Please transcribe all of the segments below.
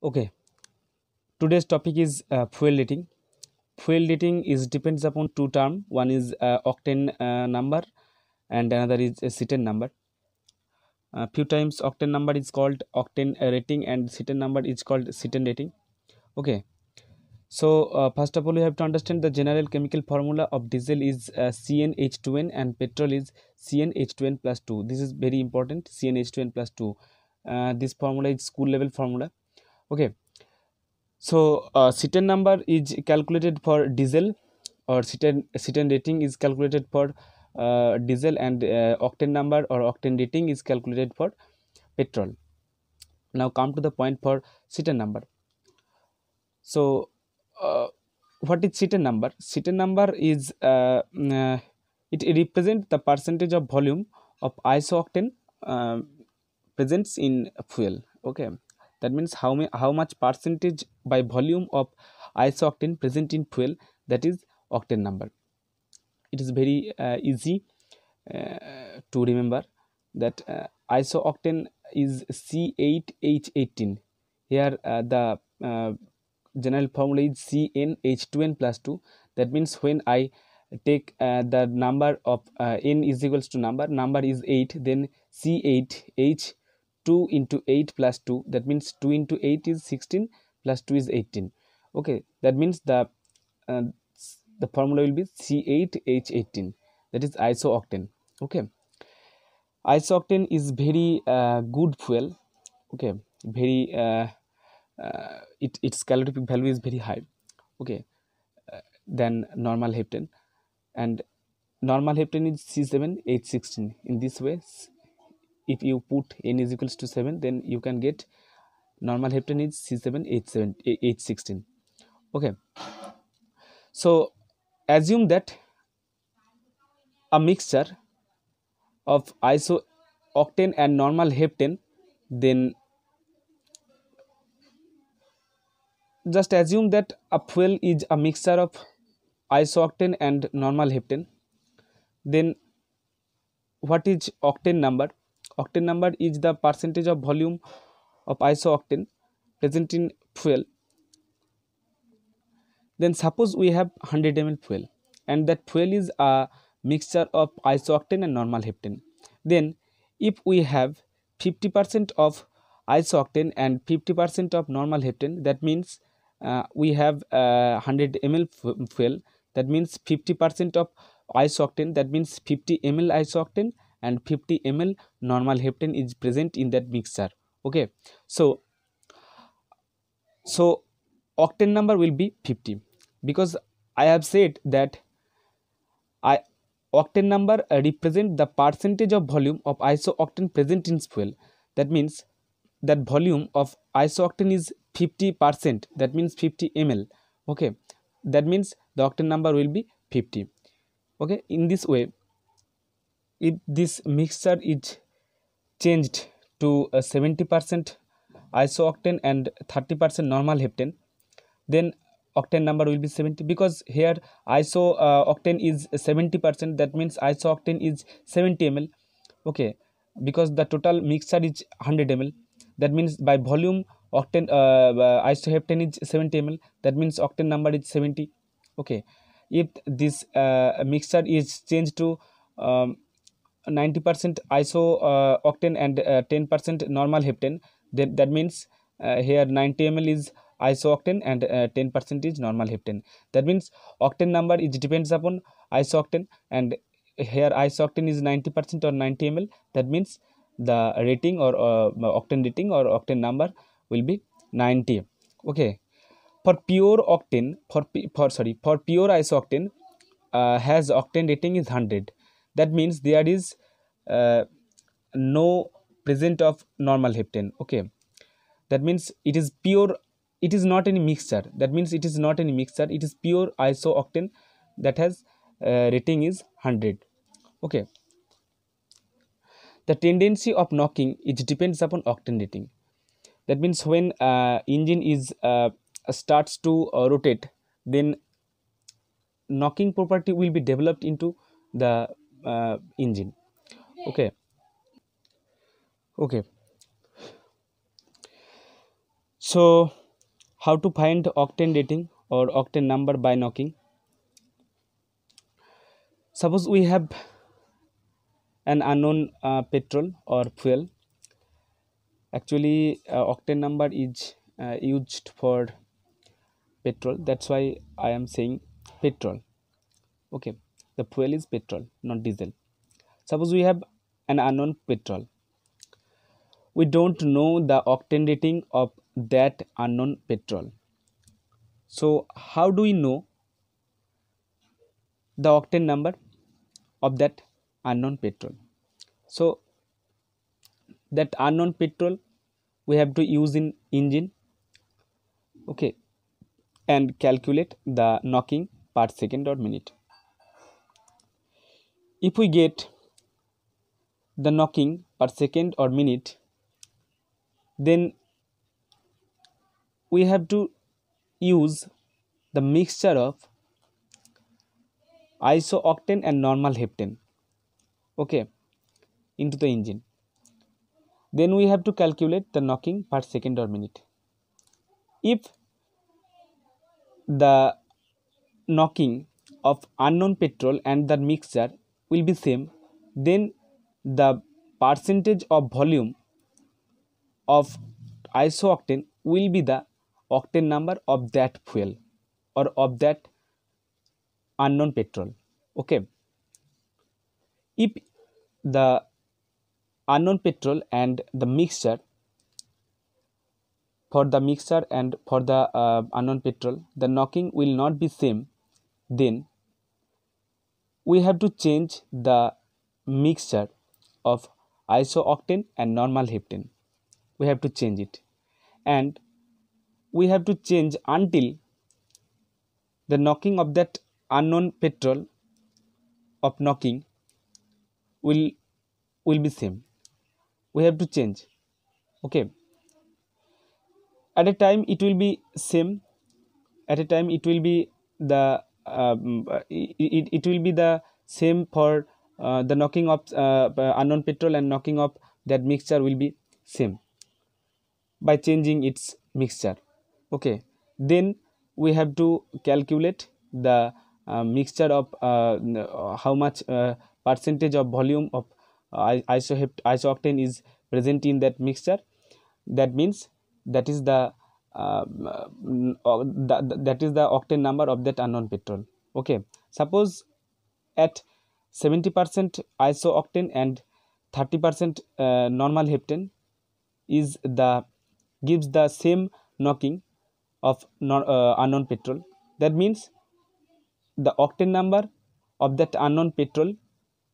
okay today's topic is uh, fuel rating. fuel rating is depends upon two term one is uh, octane uh, number and another is a cetane number a uh, few times octane number is called octane rating and cetane number is called cetane rating okay so uh, first of all we have to understand the general chemical formula of diesel is uh, CnH2n and petrol is CnH2n plus 2 this is very important CnH2n plus 2 this formula is school level formula okay so uh, number is calculated for diesel or citern rating is calculated for uh, diesel and uh, octane number or octane rating is calculated for petrol now come to the point for citern number so uh, what is citern number citern number is uh, uh, it represents the percentage of volume of isooctane uh, presents in fuel okay that means how, may, how much percentage by volume of octane present in fuel that is octane number it is very uh, easy uh, to remember that uh, isooctane is C8H18 here uh, the uh, general formula is CnH2n plus 2 that means when I take uh, the number of n is equals to number number is 8 then C8H 2 into 8 plus 2 that means 2 into 8 is 16 plus 2 is 18 okay that means the uh, the formula will be C8H18 that is isooctane okay isooctane is very uh, good fuel okay very uh, uh, it, its calorific value is very high okay than normal heptane and normal heptane is C7H16 in this way if you put n is equals to 7 then you can get normal heptane is c7h7 h16 okay so assume that a mixture of iso-octane and normal heptane then just assume that a fuel is a mixture of iso-octane and normal heptane then what is octane number octane number is the percentage of volume of isooctane present in fuel then suppose we have 100 ml fuel and that fuel is a mixture of isooctane and normal heptane then if we have 50% of isooctane and 50% of normal heptane that means uh, we have uh, 100 ml fuel that means 50% of isooctane that means 50 ml isooctane and 50 ml normal heptane is present in that mixture okay so so octane number will be 50 because i have said that i octane number represent the percentage of volume of isooctane present in fuel that means that volume of isooctane is 50% that means 50 ml okay that means the octane number will be 50 okay in this way if this mixture is changed to 70% isooctane and 30% normal heptane then octane number will be 70 because here iso uh, is 70% that means isooctane is 70 ml okay because the total mixture is 100 ml that means by volume octane uh, uh, isoheptane is 70 ml that means octane number is 70 okay if this uh, mixture is changed to um, 90% iso uh, octane and 10% uh, normal heptane then that means uh, here 90 ml is iso octane and 10% uh, is normal heptane that means octane number is depends upon iso octane and here iso octane is 90% or 90 ml that means the rating or octane rating or octane number will be 90 okay for pure octane for for sorry for pure iso uh, has octane rating is 100 that means there is uh, no present of normal heptane okay that means it is pure it is not any mixture that means it is not any mixture it is pure isooctane that has uh, rating is 100 okay the tendency of knocking it depends upon octane rating that means when uh, engine is uh, starts to uh, rotate then knocking property will be developed into the uh, engine okay okay so how to find octane rating or octane number by knocking suppose we have an unknown uh, petrol or fuel actually uh, octane number is uh, used for petrol that's why i am saying petrol okay the fuel is petrol not diesel suppose we have an unknown petrol we don't know the octane rating of that unknown petrol so how do we know the octane number of that unknown petrol so that unknown petrol we have to use in engine okay and calculate the knocking per second or minute if we get the knocking per second or minute then we have to use the mixture of isooctane and normal heptane okay into the engine then we have to calculate the knocking per second or minute if the knocking of unknown petrol and the mixture will be same then the percentage of volume of isooctane will be the octane number of that fuel or of that unknown petrol okay if the unknown petrol and the mixture for the mixture and for the uh, unknown petrol the knocking will not be same then we have to change the mixture of isooctane and normal heptane we have to change it and we have to change until the knocking of that unknown petrol of knocking will will be same we have to change okay at a time it will be same at a time it will be the um, it, it will be the same for Uh, the knocking of uh, unknown petrol and knocking of that mixture will be same by changing its mixture okay then we have to calculate the uh, mixture of uh, uh how much uh, percentage of volume of isoctane is present in that mixture that means that is the, the that is the octane number of that unknown petrol okay suppose at Seventy percent iso octane and thirty percent uh, normal heptane is the gives the same knocking of non, uh, unknown petrol. That means the octane number of that unknown petrol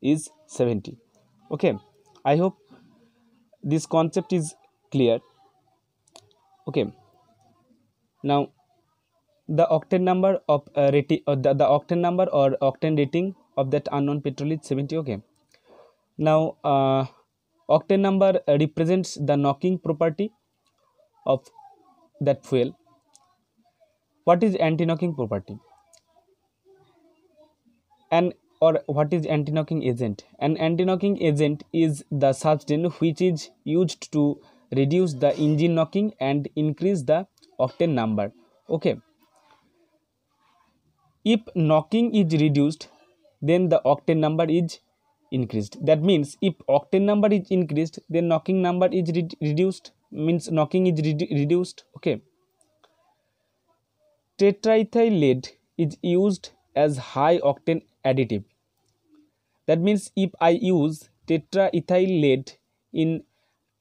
is 70. Okay, I hope this concept is clear. Okay, now the octane number of uh, rating, or uh, the, the octane number or octane rating of that unknown petrol is 70 okay now uh, octane number uh, represents the knocking property of that fuel what is anti-knocking property and or what is anti-knocking agent an anti-knocking agent is the substance which is used to reduce the engine knocking and increase the octane number okay if knocking is reduced then the octane number is increased that means if octane number is increased then knocking number is re reduced means knocking is re reduced okay tetraethyl lead is used as high octane additive that means if i use tetraethyl lead in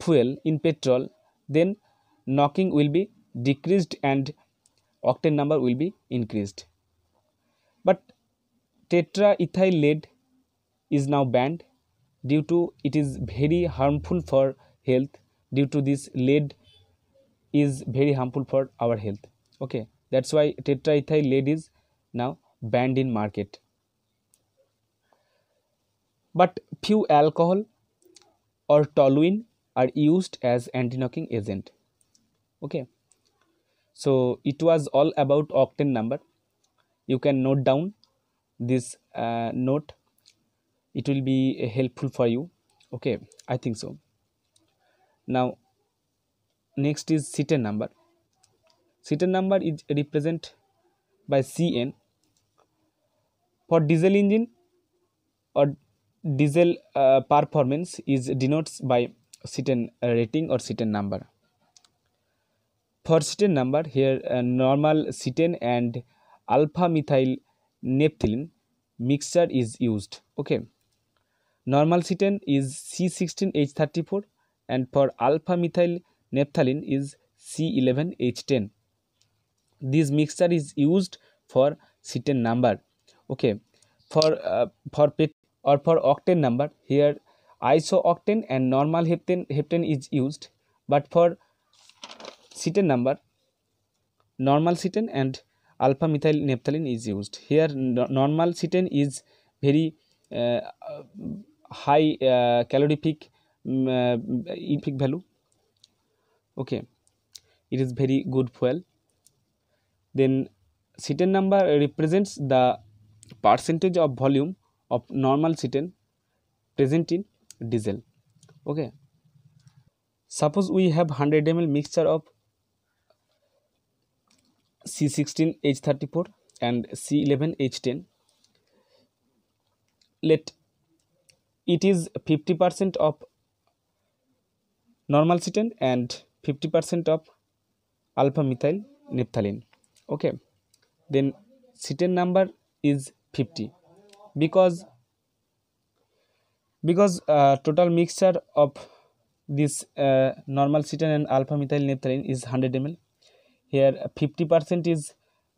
fuel in petrol then knocking will be decreased and octane number will be increased but Tetraethyl lead is now banned due to it is very harmful for health due to this lead is very harmful for our health okay that's why tetraethyl lead is now banned in market but few alcohol or toluene are used as anti-knocking agent okay so it was all about octane number you can note down this uh, note it will be uh, helpful for you okay i think so now next is citron number citron number is represented by cn for diesel engine or diesel uh, performance is denotes by citron rating or citron number for citron number here uh, normal citron and alpha methyl naphthalene mixture is used okay normal cetane is c16h34 and for alpha methyl naphthalene is c11h10 this mixture is used for cetane number okay for uh, for pet or for octane number here isooctane and normal heptane heptane is used but for cetane number normal cetane and alpha methyl naphthalene is used here normal cetane is very uh, high uh, calorific um, uh, intake value okay it is very good fuel then cetane number represents the percentage of volume of normal cetane present in diesel okay suppose we have 100 ml mixture of C sixteen H thirty four and C eleven H ten let it is 50% of normal citin and 50% of alpha methyl naphthalene okay then citin number is 50 because because uh, total mixture of this uh, normal citin and alpha methyl naphthalene is 100 ml here 50% percent is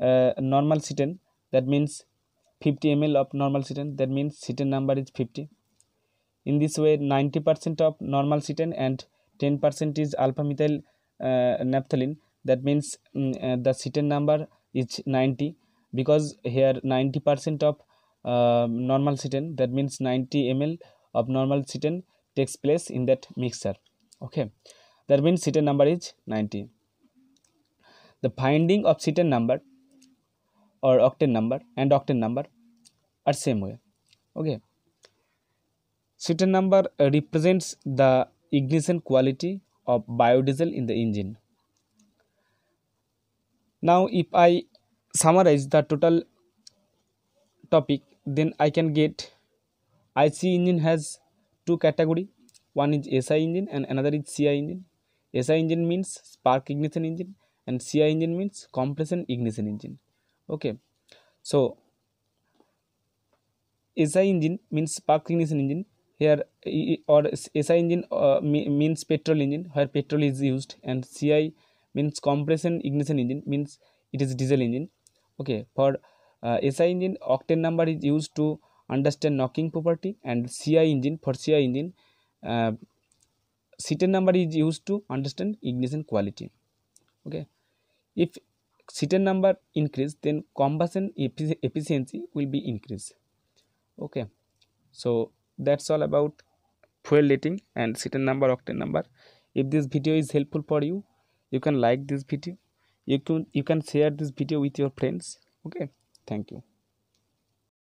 uh, normal citrin that means 50 ml of normal citrin that means citrin number is 50 in this way 90% percent of normal citrin and 10% percent is alpha methyl uh, naphthalene that means um, uh, the citrin number is 90 because here 90% percent of uh, normal citrin that means 90 ml of normal citrin takes place in that mixture okay that means citrin number is 90 the finding of cetane number or octane number and octane number are same way okay cetane number uh, represents the ignition quality of biodiesel in the engine now if i summarize the total topic then i can get ic engine has two category one is si engine and another is ci engine si engine means spark ignition engine and CI engine means compression ignition engine okay so SI engine means spark ignition engine here or SI engine uh, means petrol engine where petrol is used and CI means compression ignition engine means it is diesel engine okay for uh, SI engine octane number is used to understand knocking property and CI engine for CI engine uh, number is used to understand ignition quality okay if seater number increase then combustion efficiency will be increased okay so that's all about fuel rating and seater number octane number if this video is helpful for you you can like this video you can you can share this video with your friends okay thank you